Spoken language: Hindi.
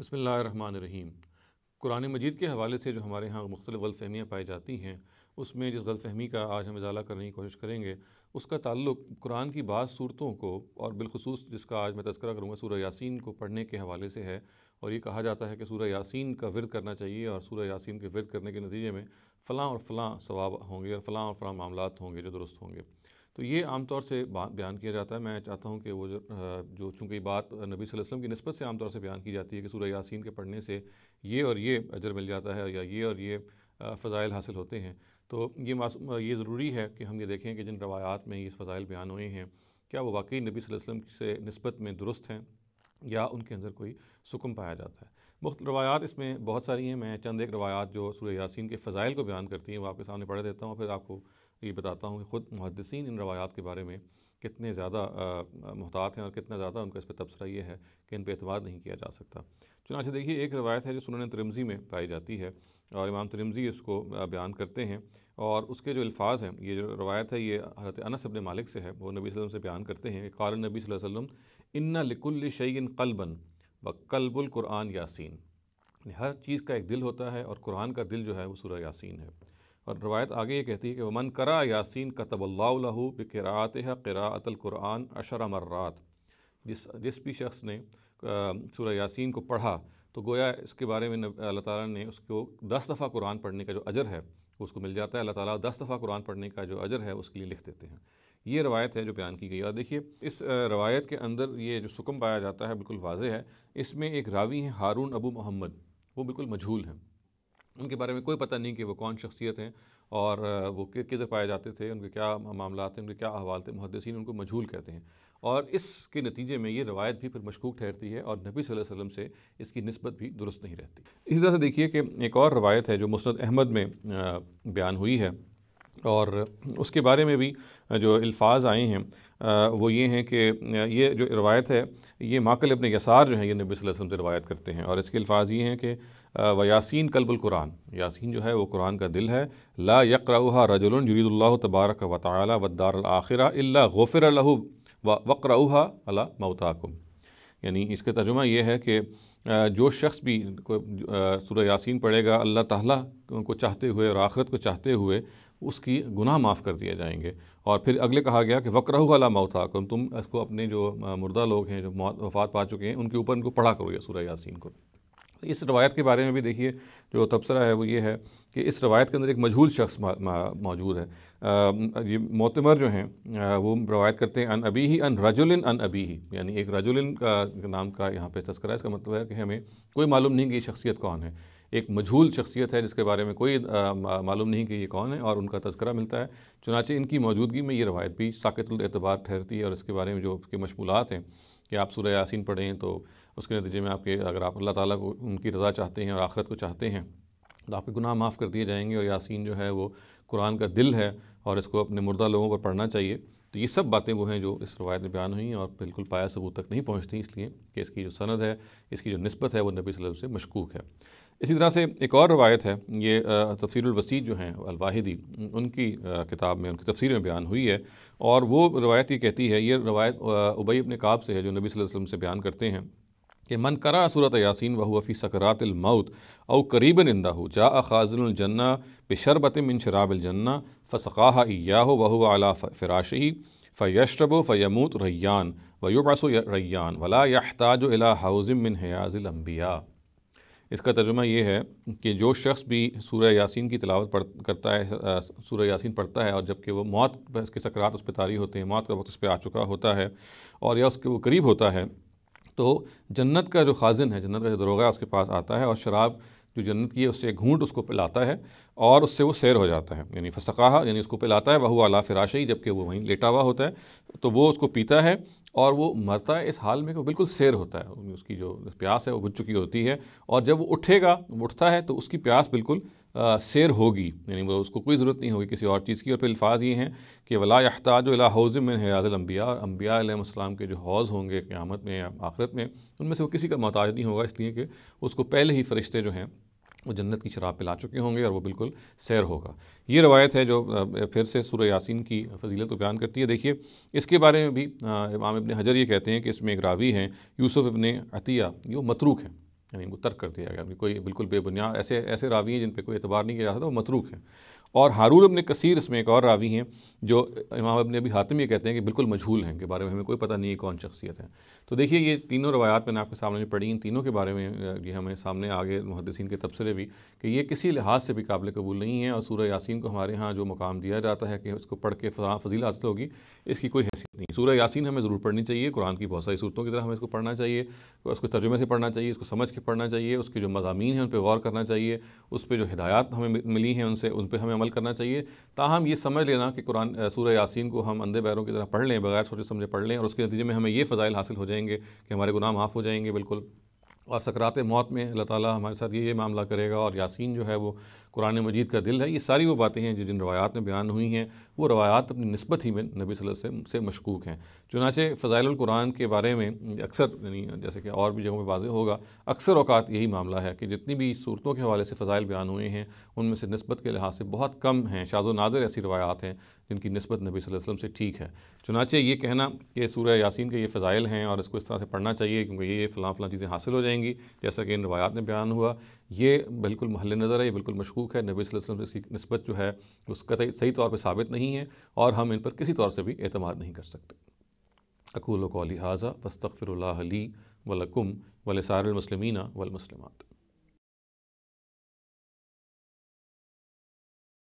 बसमीम कुरान मजीद के हवाले से जो हमारे यहाँ मुख्तलिफ़ गलतफहमियाँ पाई जाती हैं उसमें जिस गलतफहमी का आज हम इजाला करने की कोशिश करेंगे उसका ताल्लुक कुरान की बाद सूरतों को और बिलखसूस जिसका आज मैं तस्करा करूँगा सूर्य यासीन को पढ़ने के हवाले से है और ये कहा जाता है कि सूर्य यासीन का विरद करना चाहिए और सूर्य यासीन के विरद करने के नतीजे में फ़लाँ और फ़लाँ सवाब होंगे और फ़लाँ और फ़लाँ मामला होंगे जो दुरुस्त होंगे तो ये आमतौर से बयान किया जाता है मैं चाहता हूँ कि वो जो, जो चूँकि बात नबी वसल्लम की नस्बत से आमतौर से बयान की जाती है कि सूर्य यासीन के पढ़ने से ये और ये अजर मिल जाता है या ये और ये फ़ज़ाइल हासिल होते हैं तो ये ये ज़रूरी है कि हम ये देखें कि जिन रवायात में ये फ़ज़ाइल बयान हुए हैं क्या वो वाकई नबी वसल्लम से नस्बत में दुरुस्त हैं या उनके अंदर कोई सुकम पाया जाता है मुख्त रवायात इसमें बहुत सारी हैं मैं चंद एक रवायात जो सूर्य यासीन के फ़ज़ाइल को बयान करती हैं वो आपके सामने पढ़ देता हूँ फिर आपको ये बताता हूँ कि ख़ुद मुहदसिन इन रवायात के बारे में कितने ज़्यादा मोहतात हैं और कितना ज़्यादा उनका इस पर तबसरा यह है कि इन पर अतमाद नहीं किया जा सकता चुनाचे देखिए एक रवायत है जो सुन तरमजी में पाई जाती है और इमाम तरमजी इसको बयान करते हैं और उसके जो अल्फाज हैं ये जो रवायत है ये हरत अनस अपने मालिक से है वो नबी वसम से बयान करते हैं क़ाल नबी वसम इन्ना लिकुल्ल कल कलबन व कलबुल कुरान यासीन हर चीज़ का एक दिल होता है और कुरान का दिल जो है वो सूर्य यासीन है और रवायत आगे ये कहती है कि वमन करा यासीन का तबल्लाहू बरात है कुरान अशर मर्रात जिस जिस भी शख्स ने सूर्य यासीन को पढ़ा तो गोया इसके बारे में अल्लाह ताला ने उसको दस दफ़ा कुरान पढ़ने का जो अजर है उसको मिल जाता है अल्लाह ताला दस दफ़ा कुरान पढ़ने का जो अजर है उसके लिए लिख देते हैं ये रवायत है जो बयान की गई और देखिए इस रवायत के अंदर ये जो सुकम पाया जाता है बिल्कुल वाज है इसमें एक रावी हैं हारून अबू मोहम्मद वो बिल्कुल मजहूल हैं उनके बारे में कोई पता नहीं कि वो कौन शख्सियत हैं और वो किधर पाए जाते थे उनके क्या मामला थे उनके क्या अहवाल थे मुहदसिन उनको मजहूल कहते हैं और इसके नतीजे में ये रवायत भी फिर मशकूक ठहरती है और नबी सल्लल्लाहु अलैहि वसल्लम से इसकी नस्बत भी दुरुस्त नहीं रहती इसी तरह से देखिए कि एक और रवायत है जो मुस्ंद अहमद में बयान हुई है और उसके बारे में भी जो अल्फाज आए हैं वो ये हैं कि ये जो रवायत है ये माकल अपने यसार जो है ये नबी वसम से रवायत करते हैं और इसके अल्फाज ये हैं कि व यासिन कल्बुल कुरान यासिन जो है वो कुरान का दिल है ला यक़्रा रजुल जुरीदुल्ला तबारक व ताली वदार आखिर अल्ला गफ़िर व वक़रा अला मऊताकुम यानी इसका तर्जुमा यह है कि जो शख्स भी सूर्य यासीन पढ़ेगा अल्लाह ताला को चाहते हुए और आखरत को चाहते हुए उसकी गुनाह माफ़ कर दिए जाएंगे और फिर अगले कहा गया कि वक्र वाला मौता तुम इसको अपने जो मुर्दा लोग हैं जो वफात पा चुके हैं उनके ऊपर इनको पढ़ा करो या सूर्य यासीन को इस रवायत के बारे में भी देखिए जो तबसरा है वो ये है कि इस रवायत के अंदर एक मजहूल शख्स मौजूद है आ, ये मोतमर जो हैं वो रवायत करते हैं अन अभी ही अन रजुलिन अन अभी ही यानी एक रजुलिन का नाम का यहाँ पे तस्करा है इसका मतलब है कि हमें कोई मालूम नहीं कि ये शख्सियत कौन है एक मजहूल शख्सियत है जिसके बारे में कोई मालूम नहीं कि ये कौन है और उनका तस्करा मिलता है चुनाचे इनकी मौजूदगी में ये रवायत भी साकतुल एतबार ठहरती है और इसके बारे में जो उसके मशमूलत हैं कि आप सूर्य यासिन पढ़ें तो उसके नतीजे में आपके अगर आप अल्लाह ताला को उनकी रज़ा चाहते हैं और आखरत को चाहते हैं तो आपके गुनाह माफ़ कर दिए जाएंगे और यासीन जो है वो कुरान का दिल है और इसको अपने मुर्दा लोगों पर पढ़ना चाहिए तो ये सब बातें वो हैं जो इस रवायत में बयान हुई और बिल्कुल पाया सबूत तक नहीं पहुँचती इसलिए कि इसकी जो सनद है इसकी जो नस्बत है वो नबी वसल्लम से मशकूक है इसी तरह से एक और रवायत है ये तफसरवसी जो हैं अलवाहिदी उनकी किताब में उनकी तफसीर में बयान हुई है और वो रवायत ये कहती है ये रवायत उबई अपने काब से है जो नबी वसल्लम से बयान करते हैं कि मन करा सूरत यासिन वह फ़ी मऊत औ करीब निंदा हो जा खाजलजन्ना बिशरबत मिन शराबिलजन्ना फ़सक़ा या हो वह अला फ़राश ही फ़यशरब फ़यमूत रैयान वयुबासो रैयान वला यहताज अला हाउज़िम मिन हयाज़लम्बिया इसका तर्जुमा यह है कि जो शख्स भी सूर्य यासीन की तलावत पढ़ करता है सूर्य यासीन पढ़ता है और जबकि वह मौत के सकरात उस पर तारी होते हैं मौत का वक्त उस पर आ चुका होता है और या उसके वो करीब होता है तो जन्नत का जो खाजिन है जन्नत का जो दरोगा उसके पास आता है और शराब जो जन्नत की है उससे एक घूंट उसको पिलाता है और उससे वो सैर हो जाता है यानी फसका यानी उसको पिलाता है वह अला फिराशी जबकि वो वहीं लेटा हुआ होता है तो वो उसको पीता है और वो मरता है इस हाल में कि बिल्कुल सैर होता है उसकी जो प्यास है वो बुझ चुकी होती है और जब वो उठेगा उठता है तो उसकी प्यास बिल्कुल सैर होगी यानी वो उसको कोई ज़रूरत नहीं होगी किसी और चीज़ की और फिर अल्फाज ये हैं कि वला जो अला हौज़ में हयाज़ अम्बिया और अम्बिया अलैहिस्सलाम के जो हौज़ होंगे क़्यामत में या आखरत में उनमें से वो किसी का मोहताज नहीं होगा इसलिए कि उसको पहले ही फ़रिश्ते जो हैं वो जन्नत की शराब पिला चुके होंगे और वो बिल्कुल सैर होगा ये रवायत है जो फिर से सुर यासिन की फजीलत को बयान करती है देखिए इसके बारे में भी इमाम इबन हजर ये कहते हैं कि इसमें एक रावी हैं यूसुफ इबन अतिया ये मतरूक हैं यानी इनको तर्क कर दिया गया कोई बिल्कुल बेबुनियाद ऐसे ऐसे रावी हैं जिन पर कोई एतबार नहीं किया जाता वो मतरूक हैं और हारून अबन कसीर इसमें एक और रावी हैं जो इमाम अबन अभी हातिम ये कहते हैं कि बिल्कुल मजहूल हैं के बारे में हमें कोई पता नहीं है कौन शख्सियत है तो देखिए ये तीनों रवायात मैंने आपके सामने पढ़ी इन तीनों के बारे में ये हमें सामने आगे मुहदसिन के तबसरे भी कि ये किसी लिहाज से भी काबिल कबूल नहीं है और सूर्य यासिन को हमारे यहाँ जो मुकाम दिया जाता है कि उसको पढ़ के फजील हासिल होगी इसकी कोई हैसियत नहीं सूर्य यासीन हमें ज़रूर पढ़नी चाहिए कुरान की बहुत सारी सूरतों की तरह हमें इसको पढ़ना चाहिए उसको तर्जुमे से पढ़ना चाहिए इसको समझ के पढ़ना चाहिए उसके जो मजामी हैं उन पर गौर करना चाहिए उस पर जो हिदायत हमें मिली हैं उनसे उन पर हमें अमल करना चाहिए ताहम ये समझ लेना कि कुरान सूर्य यासीन को हम अंधे बैरों की तरह पढ़ लें बगैर सोचे समझे पढ़ लें और उसके नतीजे में हमें ये फ़ाइल हासिल हो जाएंगे कि हमारे गुनाह माफ़ हो जाएंगे बिल्कुल और सकरात मौत में अल्लाह ताली हमारे साथ ये ये मामला करेगा और यासीन जो है वो कुरान मजीद का दिल है ये सारी वो बातें हैं जो जिन रवायात में बयान हुई हैं वो रवायात अपनी नस्बत ही में नबी वसल्लम से मशकूक हैं चुनाचे फ़जाइल कुरान के बारे में अक्सर यानी जैसे कि और भी जगहों में वाजह होगा अक्सर अवकात यही मामला है कि जितनी भी सूरतों के हवाले से फ़जाइल बयान हुए हैं उनमें से नस्बत के लिहाज से बहुत कम हैं शाजो नाजर ऐसी रवायात हैं जिनकी नस्बत नबी वसल्लम से ठीक है चुनाचे ये कहना कि सूर्य यासीन के ये फ़जाइल हैं और इसको इस तरह से पढ़ना चाहिए क्योंकि ये फ़लाँ फ़लाँ चीज़ें हासिल हो जाएंगी जैसा कि इन रवायात में बयान हुआ ये बिल्कुल महल नज़र है ये बिल्कुल मशकूक मनसूख है नबी वसम की नस्बत जो है उस कतई सही तौर पर साबित नहीं है और हम इन पर किसी तौर से भी अतमाद नहीं कर सकते अकूल को लिहाजा वस्तफ़िर वलकुम वलकुम वलसारमसलमिन वलमसलमत